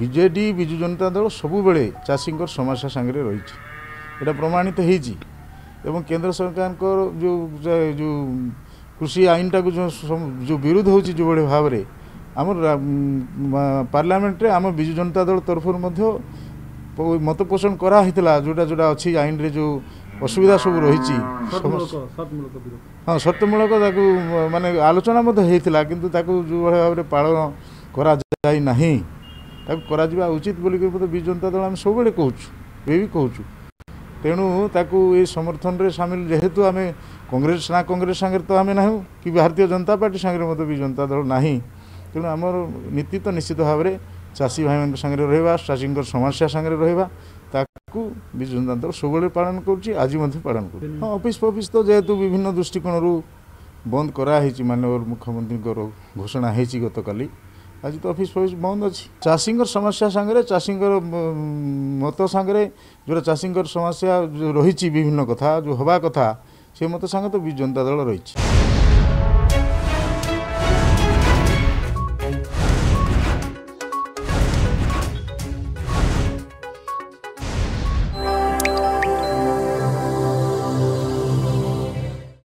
BJD Biju জনতা দল সবুলে চাষী সমস্যা সাংরে রয়েছে এটা প্রমাণিত হয়েছি এবং কেন্দ্র সরকার কৃষি আইনটা যে বিরোধ হচ্ছে যেভাবে ভাবে আমার পার্লামেন্টে আমার বিজু জনতা দল তরফর মত পোষণ করা হয়েছিল যেটা যেটা অছি আইনরে যে অসুবিধা সব রয়েছে হ্যাঁ সত্যমূলক তাকে মানে আলোচনা হয়েছিল কিন্তু তাকে যেভাবে ভাবে পাড়ন করা যায় না ତାକୁ କରାଯିବା ଉଚିତ ବୋଲିକରି ବୋଧେ ବିଜୁ ଜନତା ଦଳ ଆମେ ସବୁବେଳେ କହୁଛୁ ଏବେ ବି କହୁଛୁ ତେଣୁ ତାକୁ ଏ ସମର୍ଥନରେ ସାମିଲ ଯେହେତୁ ଆମେ କଂଗ୍ରେସ ନା କଂଗ୍ରେସ ସାଙ୍ଗରେ ତ ଆମେ ନାହୁଁ କି ଭାରତୀୟ ଜନତା ପାର୍ଟି ସାଙ୍ଗରେ ମଧ୍ୟ ବିଜୁ ଜନତା ଦଳ ନାହିଁ ତେଣୁ ଆମର ନୀତି ତ ନିଶ୍ଚିତ ଭାବରେ ଚାଷୀ ଭାଇମାନଙ୍କ ସାଙ୍ଗରେ ରହିବା ଚାଷୀଙ୍କର ସମସ୍ୟା ସାଙ୍ଗରେ ରହିବା ତାକୁ ବିଜୁ ଜନତା ଦଳ ସବୁବେଳେ ପାଳନ କରୁଛି ଆଜି ମଧ୍ୟ ପାଳନ କରୁଛି ହଁ ଅଫିସ୍ ଫଫିସ୍ ତ ଯେହେତୁ ବିଭିନ୍ନ ଦୃଷ୍ଟିକୋଣରୁ ବନ୍ଦ କରାହେଇଛି ମାନ୍ୟବର ମୁଖ୍ୟମନ୍ତ୍ରୀଙ୍କର ଘୋଷଣା ହେଇଛି ଗତକାଲି ଆଜି ତ ଅଫିସ୍ ଫଫିସ୍ ବନ୍ଦ ଅଛି ଚାଷୀଙ୍କର ସମସ୍ୟା ସାଙ୍ଗରେ ଚାଷୀଙ୍କର ମତ ସାଙ୍ଗରେ ଯେଉଁଟା ଚାଷୀଙ୍କର ସମସ୍ୟା ରହିଛି ବିଭିନ୍ନ କଥା ଯେଉଁ ହେବା କଥା ସେ ମତ ସାଙ୍ଗେ ତ ବିଜୁ ଜନତା ଦଳ ରହିଛି